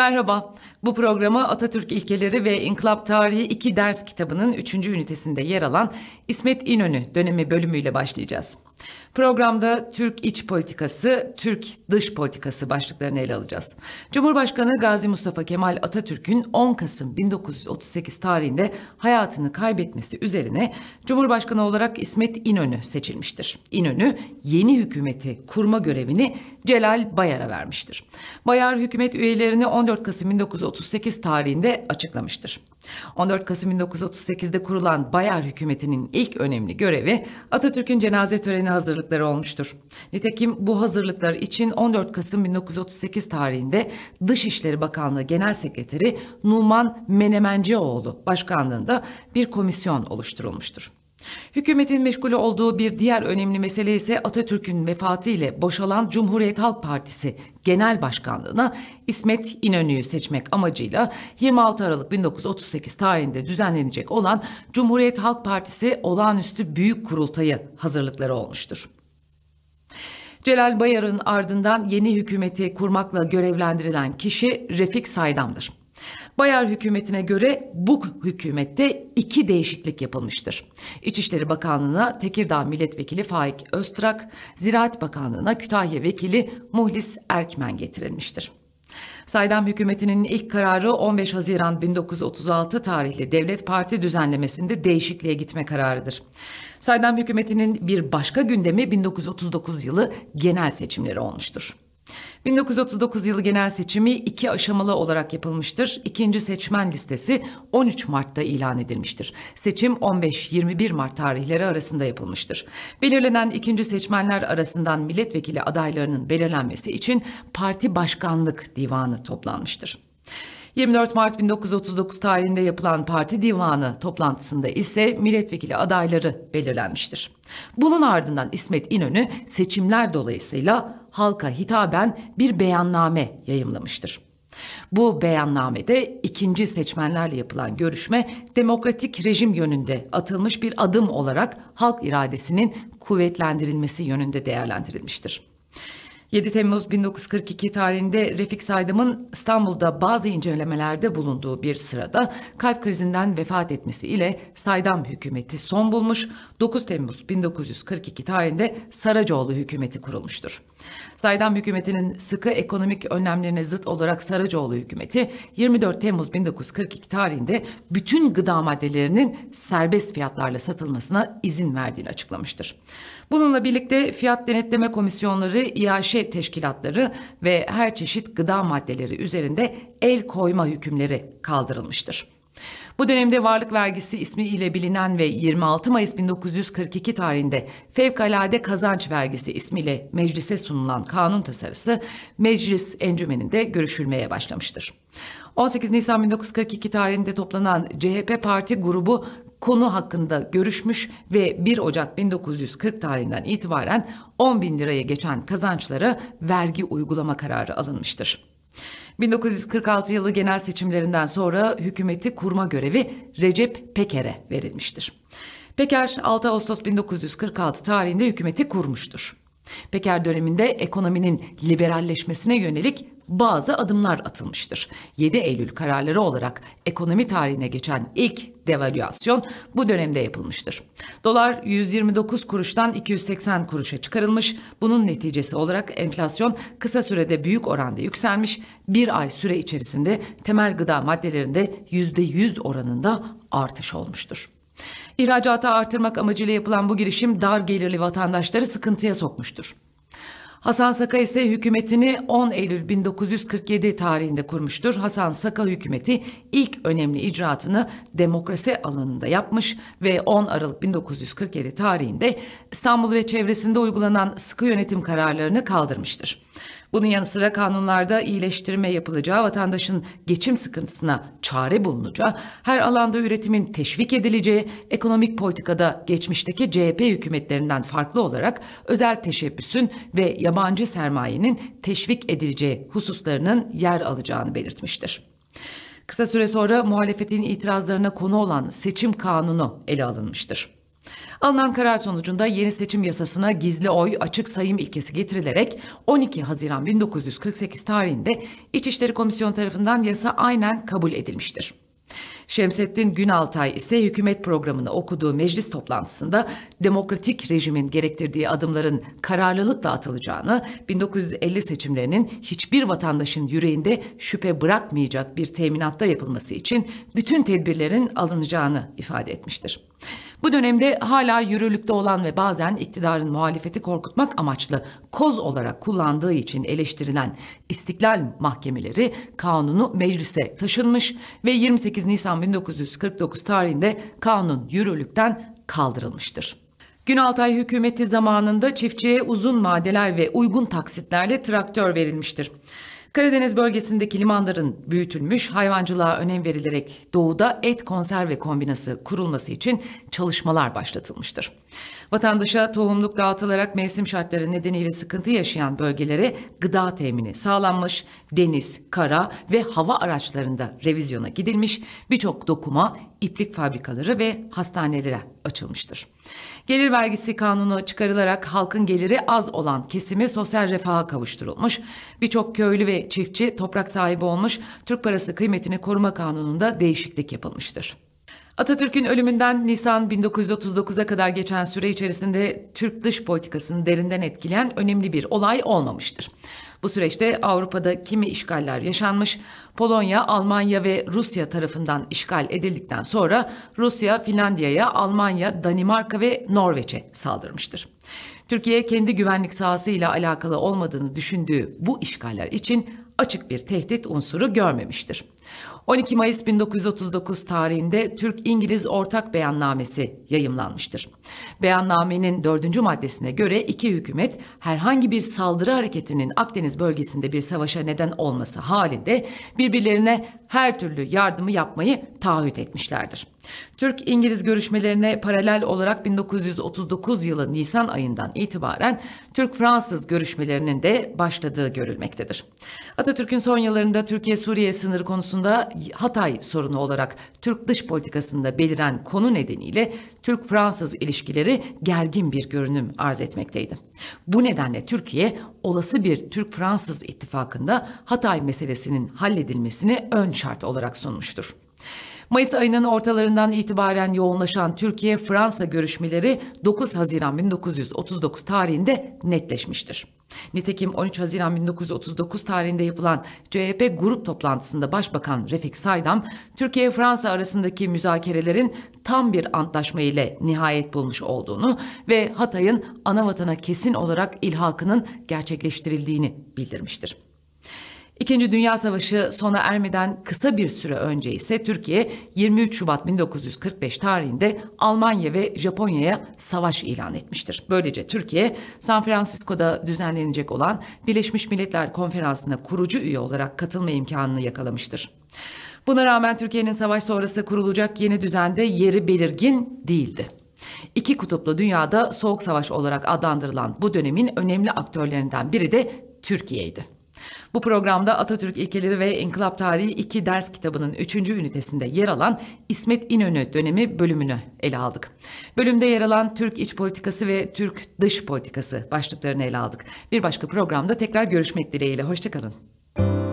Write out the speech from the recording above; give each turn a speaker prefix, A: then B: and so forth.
A: Merhaba, bu programa Atatürk İlkeleri ve İnkılap Tarihi 2 ders kitabının 3. ünitesinde yer alan İsmet İnönü dönemi bölümüyle başlayacağız. Programda Türk iç politikası, Türk dış politikası başlıklarını ele alacağız. Cumhurbaşkanı Gazi Mustafa Kemal Atatürk'ün 10 Kasım 1938 tarihinde hayatını kaybetmesi üzerine Cumhurbaşkanı olarak İsmet İnönü seçilmiştir. İnönü yeni hükümeti kurma görevini Celal Bayar'a vermiştir. Bayar hükümet üyelerini 14 Kasım 1938 tarihinde açıklamıştır. 14 Kasım 1938'de kurulan Bayar hükümetinin ilk önemli görevi Atatürk'ün cenaze töreni hazırlıkları olmuştur. Nitekim bu hazırlıklar için 14 Kasım 1938 tarihinde Dışişleri Bakanlığı Genel Sekreteri Numan Menemencioğlu başkanlığında bir komisyon oluşturulmuştur. Hükümetin meşgul olduğu bir diğer önemli mesele ise Atatürk'ün vefatı ile boşalan Cumhuriyet Halk Partisi Genel Başkanlığına İsmet İnönü'yü seçmek amacıyla 26 Aralık 1938 tarihinde düzenlenecek olan Cumhuriyet Halk Partisi Olağanüstü Büyük Kurultayı hazırlıkları olmuştur. Celal Bayar'ın ardından yeni hükümeti kurmakla görevlendirilen kişi Refik Saydam'dır. Bayar hükümetine göre bu hükümette iki değişiklik yapılmıştır. İçişleri Bakanlığı'na Tekirdağ Milletvekili Faik Öztrak, Ziraat Bakanlığı'na Kütahya Vekili Muhlis Erkmen getirilmiştir. Saydam hükümetinin ilk kararı 15 Haziran 1936 tarihli Devlet Parti düzenlemesinde değişikliğe gitme kararıdır. Saydam hükümetinin bir başka gündemi 1939 yılı genel seçimleri olmuştur. 1939 yılı genel seçimi iki aşamalı olarak yapılmıştır. İkinci seçmen listesi 13 Mart'ta ilan edilmiştir. Seçim 15-21 Mart tarihleri arasında yapılmıştır. Belirlenen ikinci seçmenler arasından milletvekili adaylarının belirlenmesi için parti başkanlık divanı toplanmıştır. 24 Mart 1939 tarihinde yapılan parti divanı toplantısında ise milletvekili adayları belirlenmiştir. Bunun ardından İsmet İnönü seçimler dolayısıyla halka hitaben bir beyanname yayımlamıştır. Bu beyannamede ikinci seçmenlerle yapılan görüşme demokratik rejim yönünde atılmış bir adım olarak halk iradesinin kuvvetlendirilmesi yönünde değerlendirilmiştir. 7 Temmuz 1942 tarihinde Refik Saydam'ın İstanbul'da bazı incelemelerde bulunduğu bir sırada kalp krizinden vefat etmesi ile Saydam hükümeti son bulmuş, 9 Temmuz 1942 tarihinde Saracoğlu hükümeti kurulmuştur. Saydam hükümetinin sıkı ekonomik önlemlerine zıt olarak Saracoğlu hükümeti 24 Temmuz 1942 tarihinde bütün gıda maddelerinin serbest fiyatlarla satılmasına izin verdiğini açıklamıştır. Bununla birlikte fiyat denetleme komisyonları, İAŞ teşkilatları ve her çeşit gıda maddeleri üzerinde el koyma hükümleri kaldırılmıştır. Bu dönemde varlık vergisi ismiyle bilinen ve 26 Mayıs 1942 tarihinde fevkalade kazanç vergisi ismiyle meclise sunulan kanun tasarısı meclis encümeninde görüşülmeye başlamıştır. 18 Nisan 1942 tarihinde toplanan CHP parti grubu konu hakkında görüşmüş ve 1 Ocak 1940 tarihinden itibaren 10 bin liraya geçen kazançlara vergi uygulama kararı alınmıştır. 1946 yılı genel seçimlerinden sonra hükümeti kurma görevi Recep Peker'e verilmiştir. Peker 6 Ağustos 1946 tarihinde hükümeti kurmuştur. Peker döneminde ekonominin liberalleşmesine yönelik bazı adımlar atılmıştır. 7 Eylül kararları olarak ekonomi tarihine geçen ilk devalüasyon bu dönemde yapılmıştır. Dolar 129 kuruştan 280 kuruşa çıkarılmış. Bunun neticesi olarak enflasyon kısa sürede büyük oranda yükselmiş. Bir ay süre içerisinde temel gıda maddelerinde %100 oranında artış olmuştur. İhracatı artırmak amacıyla yapılan bu girişim dar gelirli vatandaşları sıkıntıya sokmuştur. Hasan Saka ise hükümetini 10 Eylül 1947 tarihinde kurmuştur. Hasan Saka hükümeti ilk önemli icraatını demokrasi alanında yapmış ve 10 Aralık 1947 tarihinde İstanbul ve çevresinde uygulanan sıkı yönetim kararlarını kaldırmıştır. Bunun yanı sıra kanunlarda iyileştirme yapılacağı, vatandaşın geçim sıkıntısına çare bulunacağı, her alanda üretimin teşvik edileceği, ekonomik politikada geçmişteki CHP hükümetlerinden farklı olarak özel teşebbüsün ve yabancı sermayenin teşvik edileceği hususlarının yer alacağını belirtmiştir. Kısa süre sonra muhalefetin itirazlarına konu olan seçim kanunu ele alınmıştır. Alınan karar sonucunda yeni seçim yasasına gizli oy açık sayım ilkesi getirilerek 12 Haziran 1948 tarihinde İçişleri Komisyonu tarafından yasa aynen kabul edilmiştir. Şemsettin Günaltay ise hükümet programını okuduğu meclis toplantısında demokratik rejimin gerektirdiği adımların kararlılıkla atılacağını, 1950 seçimlerinin hiçbir vatandaşın yüreğinde şüphe bırakmayacak bir teminatta yapılması için bütün tedbirlerin alınacağını ifade etmiştir. Bu dönemde hala yürürlükte olan ve bazen iktidarın muhalefeti korkutmak amaçlı koz olarak kullandığı için eleştirilen istiklal mahkemeleri kanunu meclise taşınmış ve 28 Nisan 1949 tarihinde kanun yürürlükten kaldırılmıştır. Günaltay hükümeti zamanında çiftçiye uzun vadeler ve uygun taksitlerle traktör verilmiştir. Karadeniz bölgesindeki limanların büyütülmüş, hayvancılığa önem verilerek doğuda et konserve kombinası kurulması için çalışmalar başlatılmıştır. Vatandaşa tohumluk dağıtılarak mevsim şartları nedeniyle sıkıntı yaşayan bölgelere gıda temini sağlanmış, deniz, kara ve hava araçlarında revizyona gidilmiş, birçok dokuma, iplik fabrikaları ve hastanelere açılmıştır. Gelir vergisi kanunu çıkarılarak halkın geliri az olan kesimi sosyal refaha kavuşturulmuş, birçok köylü ve çiftçi toprak sahibi olmuş Türk parası kıymetini koruma kanununda değişiklik yapılmıştır. Atatürk'ün ölümünden Nisan 1939'a kadar geçen süre içerisinde Türk dış politikasını derinden etkileyen önemli bir olay olmamıştır. Bu süreçte Avrupa'da kimi işgaller yaşanmış, Polonya, Almanya ve Rusya tarafından işgal edildikten sonra Rusya, Finlandiya'ya, Almanya, Danimarka ve Norveç'e saldırmıştır. Türkiye kendi güvenlik sahası ile alakalı olmadığını düşündüğü bu işgaller için açık bir tehdit unsuru görmemiştir. 12 Mayıs 1939 tarihinde Türk-İngiliz Ortak Beyannamesi yayımlanmıştır. Beyannamenin dördüncü maddesine göre iki hükümet herhangi bir saldırı hareketinin Akdeniz bölgesinde bir savaşa neden olması halinde birbirlerine her türlü yardımı yapmayı taahhüt etmişlerdir. Türk-İngiliz görüşmelerine paralel olarak 1939 yılı Nisan ayından itibaren Türk-Fransız görüşmelerinin de başladığı görülmektedir. Atatürk'ün son yıllarında Türkiye-Suriye sınırı konusunda Hatay sorunu olarak Türk dış politikasında beliren konu nedeniyle Türk-Fransız ilişkileri gergin bir görünüm arz etmekteydi. Bu nedenle Türkiye olası bir Türk-Fransız ittifakında Hatay meselesinin halledilmesini ön şart olarak sunmuştur. Mayıs ayının ortalarından itibaren yoğunlaşan Türkiye-Fransa görüşmeleri 9 Haziran 1939 tarihinde netleşmiştir. Nitekim 13 Haziran 1939 tarihinde yapılan CHP grup toplantısında Başbakan Refik Saydam, Türkiye-Fransa arasındaki müzakerelerin tam bir antlaşma ile nihayet bulmuş olduğunu ve Hatay'ın ana vatana kesin olarak ilhakının gerçekleştirildiğini bildirmiştir. İkinci Dünya Savaşı sona ermeden kısa bir süre önce ise Türkiye 23 Şubat 1945 tarihinde Almanya ve Japonya'ya savaş ilan etmiştir. Böylece Türkiye San Francisco'da düzenlenecek olan Birleşmiş Milletler Konferansı'na kurucu üye olarak katılma imkanını yakalamıştır. Buna rağmen Türkiye'nin savaş sonrası kurulacak yeni düzende yeri belirgin değildi. İki kutuplu dünyada soğuk savaş olarak adlandırılan bu dönemin önemli aktörlerinden biri de Türkiye'ydi. Bu programda Atatürk İlkeleri ve İnkılap Tarihi 2 ders kitabının 3. ünitesinde yer alan İsmet İnönü dönemi bölümünü ele aldık. Bölümde yer alan Türk iç politikası ve Türk dış politikası başlıklarını ele aldık. Bir başka programda tekrar görüşmek dileğiyle. Hoşçakalın. Müzik